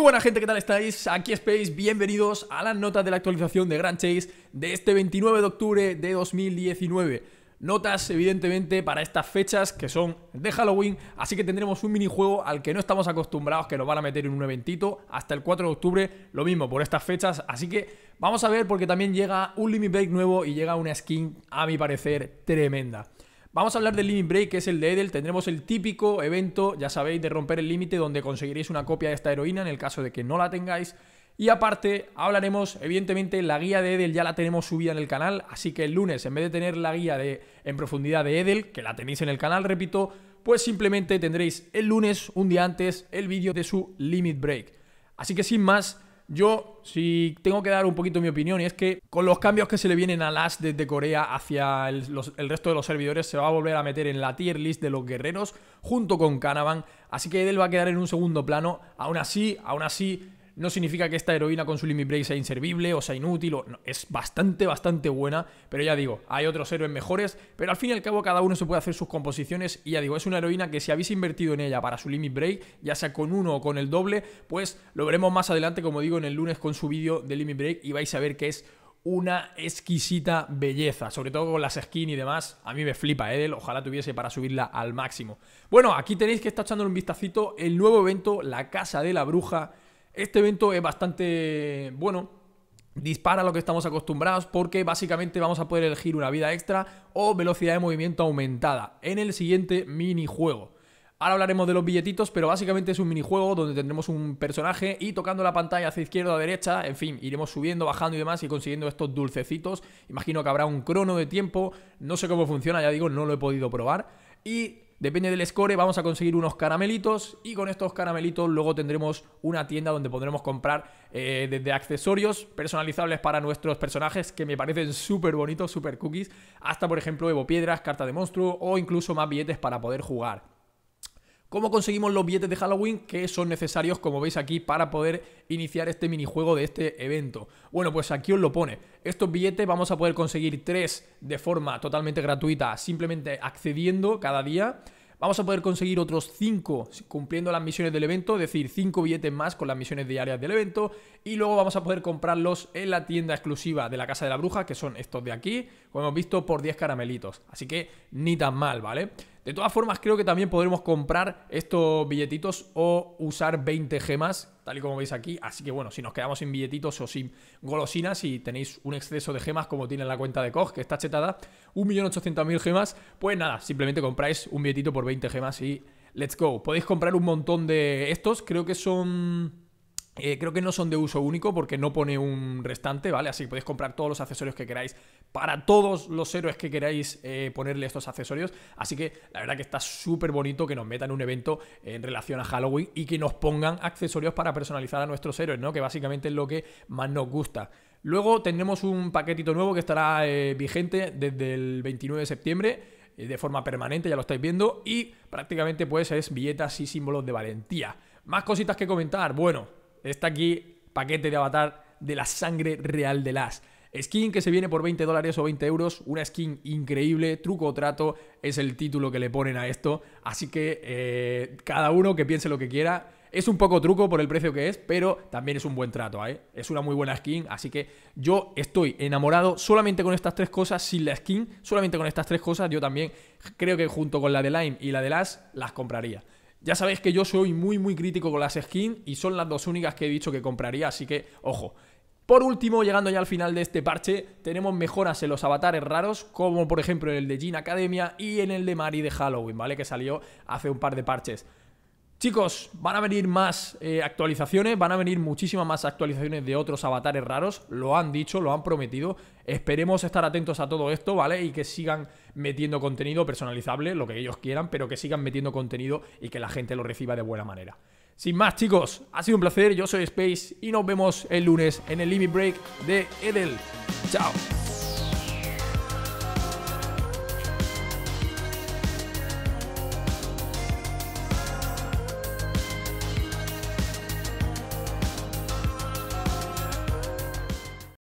Muy buena gente, ¿qué tal estáis? Aquí Space, bienvenidos a las notas de la actualización de Grand Chase de este 29 de octubre de 2019. Notas, evidentemente, para estas fechas que son de Halloween, así que tendremos un minijuego al que no estamos acostumbrados, que nos van a meter en un eventito hasta el 4 de octubre, lo mismo por estas fechas, así que vamos a ver porque también llega un limit break nuevo y llega una skin, a mi parecer, tremenda. Vamos a hablar del Limit Break, que es el de Edel. Tendremos el típico evento, ya sabéis, de romper el límite, donde conseguiréis una copia de esta heroína en el caso de que no la tengáis. Y aparte, hablaremos, evidentemente, la guía de Edel ya la tenemos subida en el canal, así que el lunes, en vez de tener la guía de, en profundidad de Edel, que la tenéis en el canal, repito, pues simplemente tendréis el lunes, un día antes, el vídeo de su Limit Break. Así que sin más, yo, si tengo que dar un poquito mi opinión, y es que con los cambios que se le vienen a Lash desde Corea hacia el, resto de los servidores, se va a volver a meter en la tier list de los guerreros junto con Canavan. Así que él va a quedar en un segundo plano. Aún así, aún así, no significa que esta heroína con su limit break sea inservible o sea inútil, o, es bastante, bastante buena, pero ya digo, hay otros héroes mejores, pero al fin y al cabo cada uno se puede hacer sus composiciones y ya digo, es una heroína que si habéis invertido en ella para su limit break, ya sea con uno o con el doble, pues lo veremos más adelante, como digo, en el lunes con su vídeo de limit break y vais a ver que es una exquisita belleza, sobre todo con las skins y demás. A mí me flipa Edel, ¿eh? ojalá tuviese para subirla al máximo. Bueno, aquí tenéis que estar echándole un vistacito el nuevo evento, la Casa de la Bruja, este evento es bastante bueno, dispara lo que estamos acostumbrados porque básicamente vamos a poder elegir una vida extra o velocidad de movimiento aumentada en el siguiente minijuego. Ahora hablaremos de los billetitos, pero básicamente es un minijuego donde tendremos un personaje y tocando la pantalla hacia izquierda o derecha, en fin, iremos subiendo, bajando y demás y consiguiendo estos dulcecitos. Imagino que habrá un crono de tiempo, no sé cómo funciona, ya digo, no lo he podido probar. Y Depende del score, vamos a conseguir unos caramelitos y con estos caramelitos luego tendremos una tienda donde podremos comprar eh, desde accesorios personalizables para nuestros personajes que me parecen súper bonitos, súper cookies, hasta por ejemplo Evo Piedras, carta de monstruo o incluso más billetes para poder jugar. ¿Cómo conseguimos los billetes de Halloween que son necesarios, como veis aquí, para poder iniciar este minijuego de este evento? Bueno, pues aquí os lo pone. Estos billetes vamos a poder conseguir tres de forma totalmente gratuita, simplemente accediendo cada día. Vamos a poder conseguir otros cinco cumpliendo las misiones del evento, es decir, cinco billetes más con las misiones diarias del evento. Y luego vamos a poder comprarlos en la tienda exclusiva de la Casa de la Bruja, que son estos de aquí, como hemos visto, por 10 caramelitos. Así que ni tan mal, ¿vale? De todas formas, creo que también podremos comprar estos billetitos o usar 20 gemas, tal y como veis aquí. Así que bueno, si nos quedamos sin billetitos o sin golosinas y tenéis un exceso de gemas como tiene la cuenta de Koch, que está chetada, 1.800.000 gemas, pues nada, simplemente compráis un billetito por 20 gemas y let's go. Podéis comprar un montón de estos, creo que son... Eh, creo que no son de uso único porque no pone un restante, ¿vale? Así que podéis comprar todos los accesorios que queráis para todos los héroes que queráis eh, ponerle estos accesorios. Así que la verdad que está súper bonito que nos metan un evento en relación a Halloween y que nos pongan accesorios para personalizar a nuestros héroes, ¿no? Que básicamente es lo que más nos gusta. Luego tenemos un paquetito nuevo que estará eh, vigente desde el 29 de septiembre de forma permanente, ya lo estáis viendo, y prácticamente pues es billetas y símbolos de valentía. Más cositas que comentar, bueno, Está aquí paquete de avatar de la sangre real de las. Skin que se viene por 20 dólares o 20 euros, una skin increíble, truco o trato, es el título que le ponen a esto. Así que eh, cada uno que piense lo que quiera. Es un poco truco por el precio que es, pero también es un buen trato, ¿eh? Es una muy buena skin, así que yo estoy enamorado solamente con estas tres cosas, sin la skin, solamente con estas tres cosas, yo también creo que junto con la de Lime y la de Las, las compraría. Ya sabéis que yo soy muy, muy crítico con las skins y son las dos únicas que he dicho que compraría, así que, ojo. Por último, llegando ya al final de este parche, tenemos mejoras en los avatares raros, como por ejemplo en el de Jean Academia y en el de Mari de Halloween, ¿vale? Que salió hace un par de parches. Chicos, van a venir más eh, actualizaciones, van a venir muchísimas más actualizaciones de otros avatares raros, lo han dicho, lo han prometido, esperemos estar atentos a todo esto, ¿vale? Y que sigan metiendo contenido personalizable, lo que ellos quieran, pero que sigan metiendo contenido y que la gente lo reciba de buena manera. Sin más chicos, ha sido un placer, yo soy Space y nos vemos el lunes en el Limit Break de Edel. Chao.